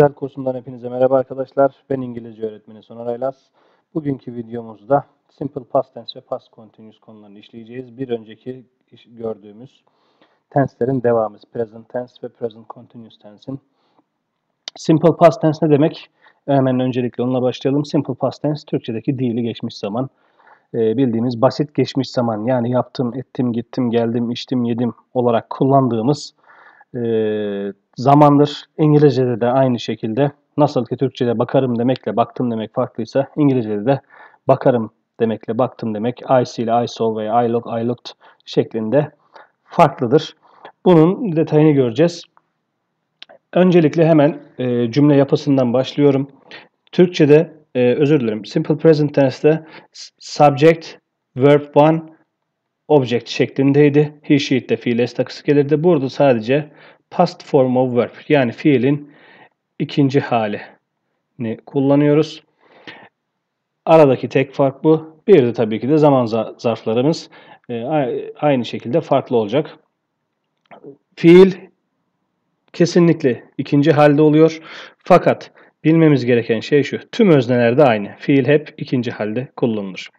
Özel kursumdan hepinize merhaba arkadaşlar. Ben İngilizce öğretmeni Soner Aylas. Bugünkü videomuzda Simple Past Tense ve Past Continuous konularını işleyeceğiz. Bir önceki gördüğümüz tenslerin devamı. Present Tense ve Present Continuous Tense'in. Simple Past Tense ne demek? Hemen öncelikle onunla başlayalım. Simple Past Tense Türkçedeki değili geçmiş zaman. E, bildiğimiz basit geçmiş zaman yani yaptım, ettim, gittim, geldim, içtim, yedim olarak kullandığımız e, zamandır İngilizce'de de aynı şekilde nasıl ki Türkçe'de bakarım demekle baktım demek farklıysa İngilizce'de de bakarım demekle baktım demek I ile I saw veya I look I looked şeklinde farklıdır. Bunun detayını göreceğiz. Öncelikle hemen e, cümle yapısından başlıyorum. Türkçe'de e, özür dilerim. Simple Present Tense'de subject, verb 1, object şeklindeydi. He sheet de fiile takısı gelirdi. Burada sadece past form of verb yani fiilin ikinci halini kullanıyoruz. Aradaki tek fark bu. Bir de tabii ki de zaman zarflarımız e, aynı şekilde farklı olacak. Fiil kesinlikle ikinci halde oluyor. Fakat bilmemiz gereken şey şu. Tüm öznelerde aynı. Fiil hep ikinci halde kullanılır.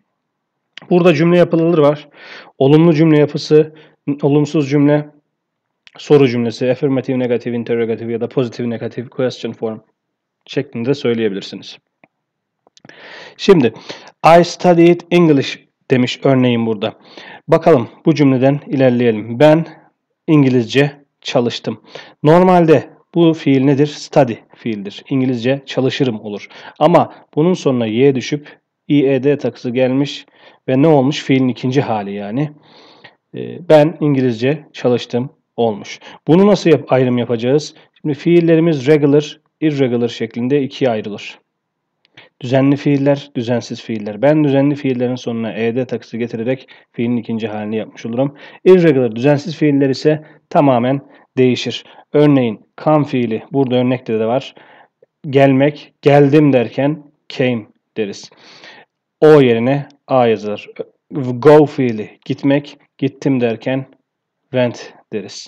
Burada cümle yapıları var. Olumlu cümle yapısı, olumsuz cümle, soru cümlesi, affirmative, negative, interrogative ya da positive, negative, question form şeklinde söyleyebilirsiniz. Şimdi I studied English demiş örneğin burada. Bakalım bu cümleden ilerleyelim. Ben İngilizce çalıştım. Normalde bu fiil nedir? Study fiildir. İngilizce çalışırım olur. Ama bunun sonuna y düşüp IED takısı gelmiş ve ne olmuş? Fiilin ikinci hali yani. Ee, ben İngilizce çalıştım olmuş. Bunu nasıl yap ayrım yapacağız? Şimdi fiillerimiz regular, irregular şeklinde ikiye ayrılır. Düzenli fiiller, düzensiz fiiller. Ben düzenli fiillerin sonuna ED takısı getirerek fiilin ikinci halini yapmış olurum. Irregular, düzensiz fiiller ise tamamen değişir. Örneğin come fiili, burada örnekte de var. Gelmek, geldim derken came deriz. O yerine A yazılır. Go fiili gitmek, gittim derken went deriz.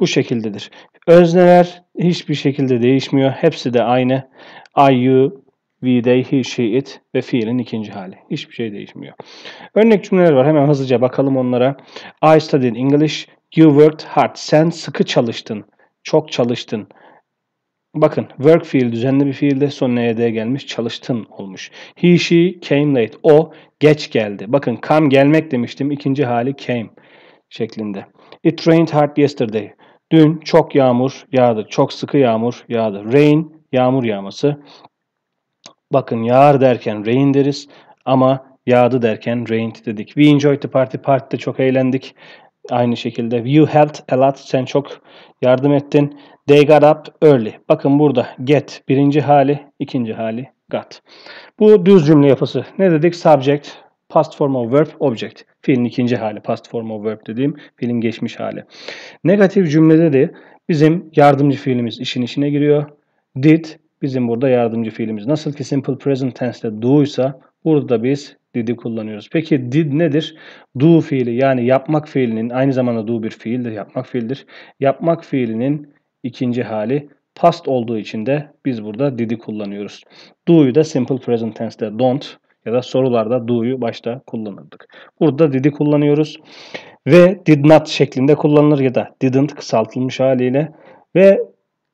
Bu şekildedir. Özneler hiçbir şekilde değişmiyor. Hepsi de aynı. I, you, we, they, he, she, it ve fiilin ikinci hali. Hiçbir şey değişmiyor. Örnek cümleler var. Hemen hızlıca bakalım onlara. I studied English. You worked hard. Sen sıkı çalıştın. Çok çalıştın. Bakın work fiil düzenli bir fiilde sonuna ed gelmiş çalıştın olmuş. He she came late. O geç geldi. Bakın come gelmek demiştim. ikinci hali came şeklinde. It rained hard yesterday. Dün çok yağmur yağdı. Çok sıkı yağmur yağdı. Rain yağmur yağması. Bakın yağar derken rain deriz ama yağdı derken rained dedik. We enjoyed the party. Partide çok eğlendik. Aynı şekilde you helped a lot. Sen çok yardım ettin. They got up early. Bakın burada get birinci hali, ikinci hali got. Bu düz cümle yapısı. Ne dedik? Subject, past form of verb, object. Fiilin ikinci hali, past form of verb dediğim fiilin geçmiş hali. Negatif cümlede de bizim yardımcı fiilimiz işin içine giriyor. Did bizim burada yardımcı fiilimiz. Nasıl ki simple present tense'te do'ysa burada biz did'i kullanıyoruz. Peki did nedir? Do fiili yani yapmak fiilinin aynı zamanda do bir fiildir, yapmak fiildir. Yapmak fiilinin ikinci hali past olduğu için de biz burada did'i kullanıyoruz. Do'yu da simple present tense'de don't ya da sorularda do'yu başta kullanırdık. Burada did'i kullanıyoruz ve did not şeklinde kullanılır ya da didn't kısaltılmış haliyle ve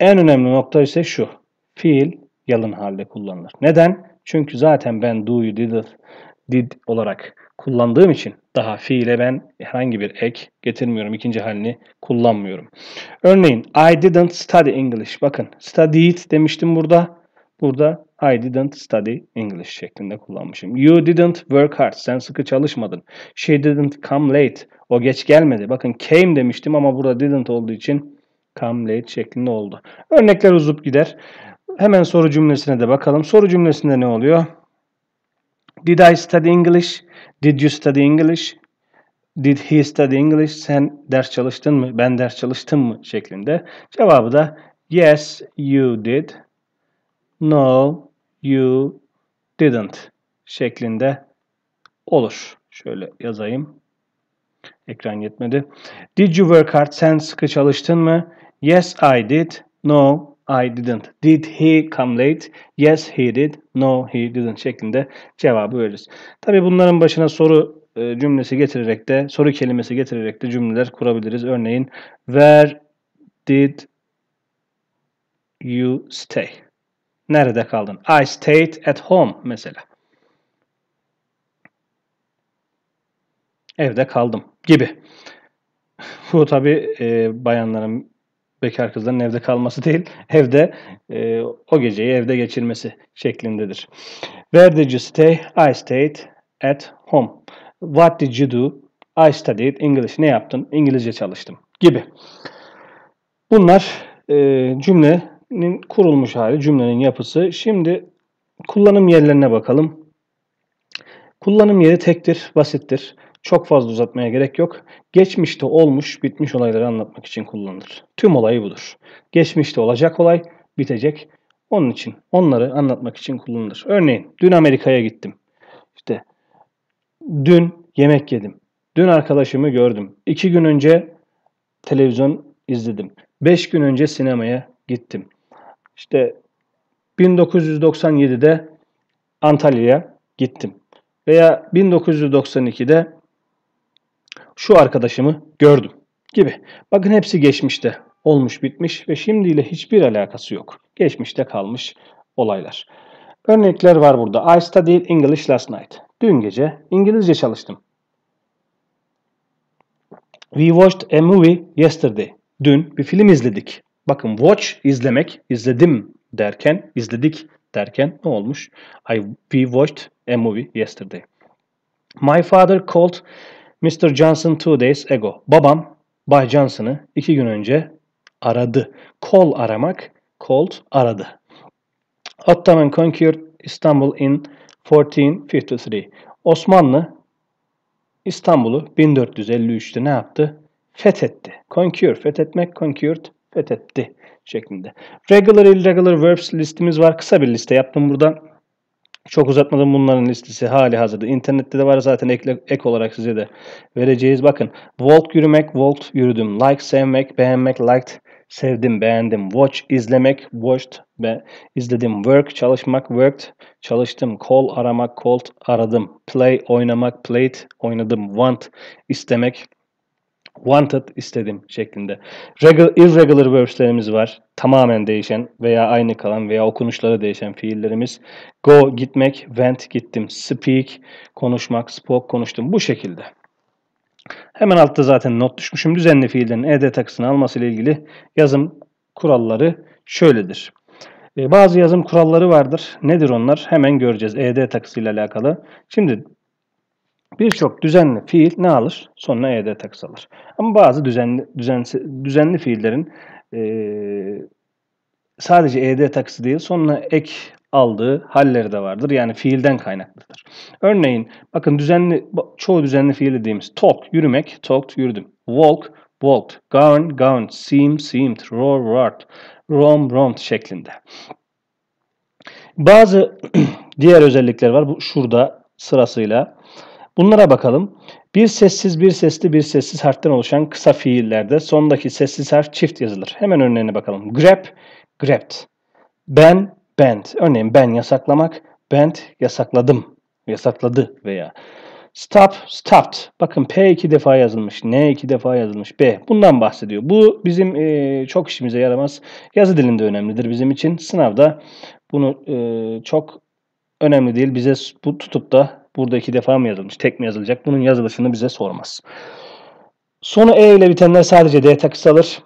en önemli nokta ise şu. Fiil yalın halde kullanılır. Neden? Çünkü zaten ben do'yu didn't did olarak kullandığım için daha fiile ben herhangi bir ek getirmiyorum. ikinci halini kullanmıyorum. Örneğin I didn't study English. Bakın studied demiştim burada. Burada I didn't study English şeklinde kullanmışım. You didn't work hard. Sen sıkı çalışmadın. She didn't come late. O geç gelmedi. Bakın came demiştim ama burada didn't olduğu için come late şeklinde oldu. Örnekler uzup gider. Hemen soru cümlesine de bakalım. Soru cümlesinde ne oluyor? Did I study English? Did you study English? Did he study English? Sen ders çalıştın mı? Ben ders çalıştım mı? şeklinde. Cevabı da Yes, you did. No, you didn't şeklinde olur. Şöyle yazayım. Ekran yetmedi. Did you work hard? Sen sıkı çalıştın mı? Yes, I did. No, I didn't. Did he come late? Yes he did. No he didn't şeklinde cevabı veririz. Tabi bunların başına soru e, cümlesi getirerek de soru kelimesi getirerek de cümleler kurabiliriz. Örneğin where did you stay? Nerede kaldın? I stayed at home mesela. Evde kaldım gibi. Bu tabi e, bayanların bekar kızların evde kalması değil, evde e, o geceyi evde geçirmesi şeklindedir. Where did you stay? I stayed at home. What did you do? I studied English. Ne yaptın? İngilizce çalıştım. Gibi. Bunlar e, cümlenin kurulmuş hali, cümlenin yapısı. Şimdi kullanım yerlerine bakalım. Kullanım yeri tektir, basittir. Çok fazla uzatmaya gerek yok. Geçmişte olmuş, bitmiş olayları anlatmak için kullanılır. Tüm olayı budur. Geçmişte olacak olay, bitecek. Onun için, onları anlatmak için kullanılır. Örneğin, dün Amerika'ya gittim. İşte, dün yemek yedim. Dün arkadaşımı gördüm. İki gün önce televizyon izledim. Beş gün önce sinemaya gittim. İşte 1997'de Antalya'ya gittim. Veya 1992'de şu arkadaşımı gördüm gibi. Bakın hepsi geçmişte olmuş bitmiş ve şimdiyle hiçbir alakası yok. Geçmişte kalmış olaylar. Örnekler var burada. I studied English last night. Dün gece İngilizce çalıştım. We watched a movie yesterday. Dün bir film izledik. Bakın watch izlemek, izledim derken, izledik derken ne olmuş? I we watched a movie yesterday. My father called Mr. Johnson two days ago. Babam Bay Johnson'ı iki gün önce aradı. Call aramak, called aradı. Ottoman conquered Istanbul in 1453. Osmanlı İstanbul'u 1453'te ne yaptı? Fethetti. Conquer, fethetmek, conquered, fethetti şeklinde. Regular irregular verbs listemiz var. Kısa bir liste yaptım buradan. Çok uzatmadım bunların listesi hali hazırda. İnternette de var zaten ek, ek olarak size de vereceğiz. Bakın volt yürümek, volt yürüdüm. Like sevmek, beğenmek, liked sevdim, beğendim. Watch izlemek, watched ve izledim. Work çalışmak, worked çalıştım. Call aramak, called aradım. Play oynamak, played oynadım. Want istemek, wanted istedim şeklinde. Regular, irregular verbs'lerimiz var. Tamamen değişen veya aynı kalan veya okunuşları değişen fiillerimiz. Go gitmek, went gittim, speak konuşmak, spoke konuştum bu şekilde. Hemen altta zaten not düşmüşüm. Düzenli fiillerin ed takısını alması ile ilgili yazım kuralları şöyledir. E, bazı yazım kuralları vardır. Nedir onlar? Hemen göreceğiz. ED ile alakalı. Şimdi Birçok düzenli fiil ne alır? Sonuna ed takısı alır. Ama bazı düzenli, düzen, düzenli fiillerin e, sadece ed takısı değil sonuna ek aldığı halleri de vardır. Yani fiilden kaynaklıdır. Örneğin bakın düzenli çoğu düzenli fiil dediğimiz talk yürümek, talked yürüdüm. Walk, walked. Gone, gone. Seem, seemed. Roar, roared. Rom, roamed şeklinde. Bazı diğer özellikler var. Bu şurada sırasıyla. Bunlara bakalım. Bir sessiz, bir sesli, bir sessiz harften oluşan kısa fiillerde sondaki sessiz harf çift yazılır. Hemen örneğine bakalım. Grab, grabbed. Ben, bent. Örneğin ben yasaklamak, bent yasakladım, yasakladı veya Stop, stopped. Bakın P iki defa yazılmış, N iki defa yazılmış, B. Bundan bahsediyor. Bu bizim e, çok işimize yaramaz. Yazı dilinde önemlidir bizim için. Sınavda bunu e, çok önemli değil. Bize bu tutup da Burada iki defa mı yazılmış? Tek mi yazılacak? Bunun yazılışını bize sormaz. Sonu E ile bitenler sadece D takısı alır.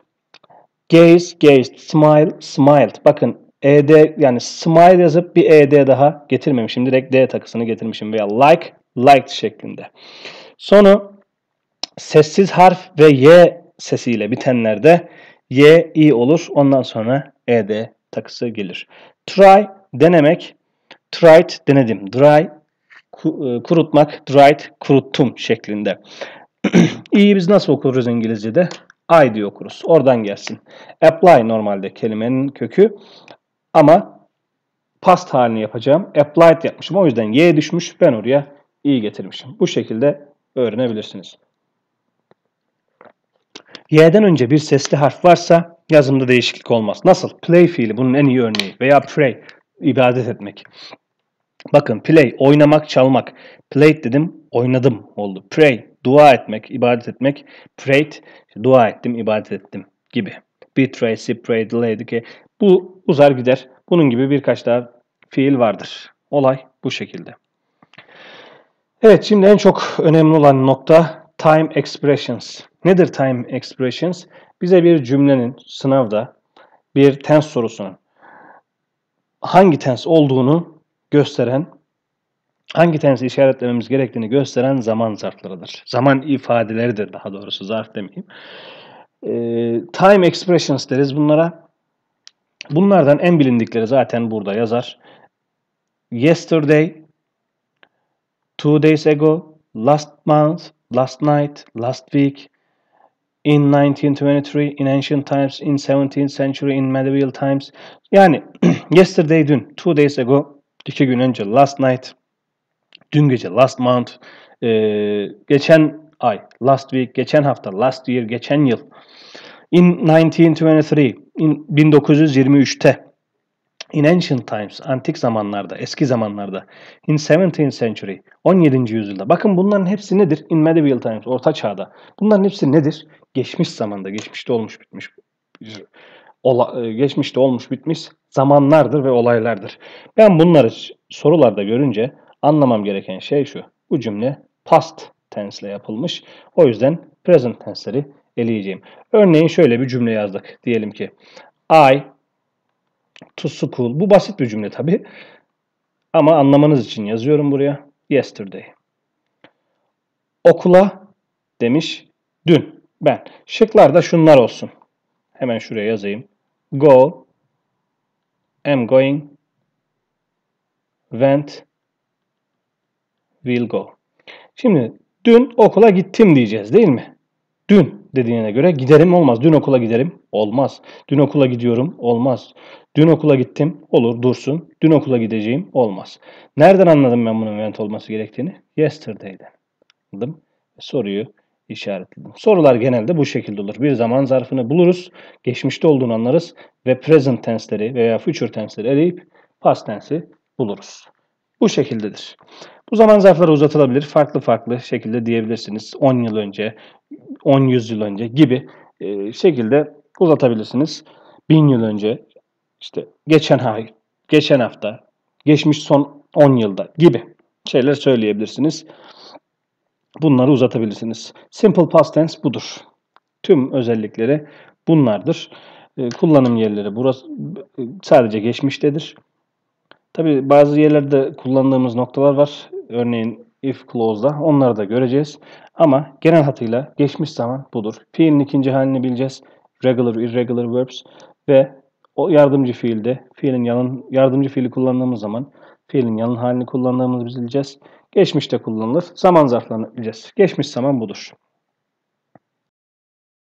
Gaze, Gazed, smile, smiled. Bakın ED yani smile yazıp bir ED daha getirmemişim. Direkt D takısını getirmişim veya like, liked şeklinde. Sonu sessiz harf ve Y sesiyle bitenlerde Y, i olur. Ondan sonra ED takısı gelir. Try denemek. Tried denedim. Dry e, kurutmak, dried, kuruttum şeklinde. İyi biz nasıl okuruz İngilizce'de? I diye okuruz. Oradan gelsin. Apply normalde kelimenin kökü. Ama past halini yapacağım. Applied yapmışım. O yüzden Y düşmüş. Ben oraya iyi getirmişim. Bu şekilde öğrenebilirsiniz. Y'den önce bir sesli harf varsa yazımda değişiklik olmaz. Nasıl? Play fiili bunun en iyi örneği veya pray ibadet etmek. Bakın play oynamak, çalmak. Played dedim, oynadım oldu. Pray dua etmek, ibadet etmek. Prayed dua ettim, ibadet ettim gibi. Betracy, prayed, laid ki bu uzar gider. Bunun gibi birkaç daha fiil vardır. Olay bu şekilde. Evet şimdi en çok önemli olan nokta time expressions. Nedir time expressions? Bize bir cümlenin sınavda bir tense sorusunun hangi tense olduğunu gösteren hangi tanesi işaretlememiz gerektiğini gösteren zaman zarflarıdır. Zaman ifadeleridir daha doğrusu zarf demeyeyim. E, time expressions deriz bunlara. Bunlardan en bilindikleri zaten burada yazar. Yesterday, two days ago, last month, last night, last week, in 1923, in ancient times, in 17th century, in medieval times. Yani yesterday dün, two days ago, iki gün önce last night, dün gece last month, e, geçen ay last week, geçen hafta last year, geçen yıl. In 1923, in 1923'te In ancient times, antik zamanlarda, eski zamanlarda. In 17th century, 17. yüzyılda. Bakın bunların hepsi nedir? In medieval times, orta çağda. Bunların hepsi nedir? Geçmiş zamanda, geçmişte olmuş bitmiş ola, e, geçmişte olmuş bitmiş zamanlardır ve olaylardır. Ben bunları sorularda görünce anlamam gereken şey şu. Bu cümle past tense ile yapılmış. O yüzden present tense'leri eleyeceğim. Örneğin şöyle bir cümle yazdık. Diyelim ki I to school. Bu basit bir cümle tabi. Ama anlamanız için yazıyorum buraya. Yesterday. Okula demiş dün ben. Şıklarda şunlar olsun. Hemen şuraya yazayım. Go. Am going. Went. Will go. Şimdi dün okula gittim diyeceğiz değil mi? Dün dediğine göre giderim olmaz. Dün okula giderim olmaz. Dün okula gidiyorum olmaz. Dün okula gittim olur dursun. Dün okula gideceğim olmaz. Nereden anladım ben bunun went olması gerektiğini? Yesterday'den. Anladım. Soruyu işaretledim. Sorular genelde bu şekilde olur. Bir zaman zarfını buluruz, geçmişte olduğunu anlarız ve present tense'leri veya future tense'leri eleyip past tense'i buluruz. Bu şekildedir. Bu zaman zarfları uzatılabilir. Farklı farklı şekilde diyebilirsiniz. 10 yıl önce, 10 yıl önce gibi e, şekilde uzatabilirsiniz. 1000 yıl önce, işte geçen ay, geçen hafta, geçmiş son 10 yılda gibi şeyler söyleyebilirsiniz bunları uzatabilirsiniz. Simple past tense budur. Tüm özellikleri bunlardır. Ee, kullanım yerleri burası sadece geçmiştedir. Tabi bazı yerlerde kullandığımız noktalar var. Örneğin if clause'da onları da göreceğiz. Ama genel hatıyla geçmiş zaman budur. Fiilin ikinci halini bileceğiz. Regular, irregular verbs ve o yardımcı fiilde fiilin yanın yardımcı fiili kullandığımız zaman fiilin yanın halini kullandığımızı bileceğiz geçmişte kullanılır. Zaman zarflarını bileceğiz. Geçmiş zaman budur.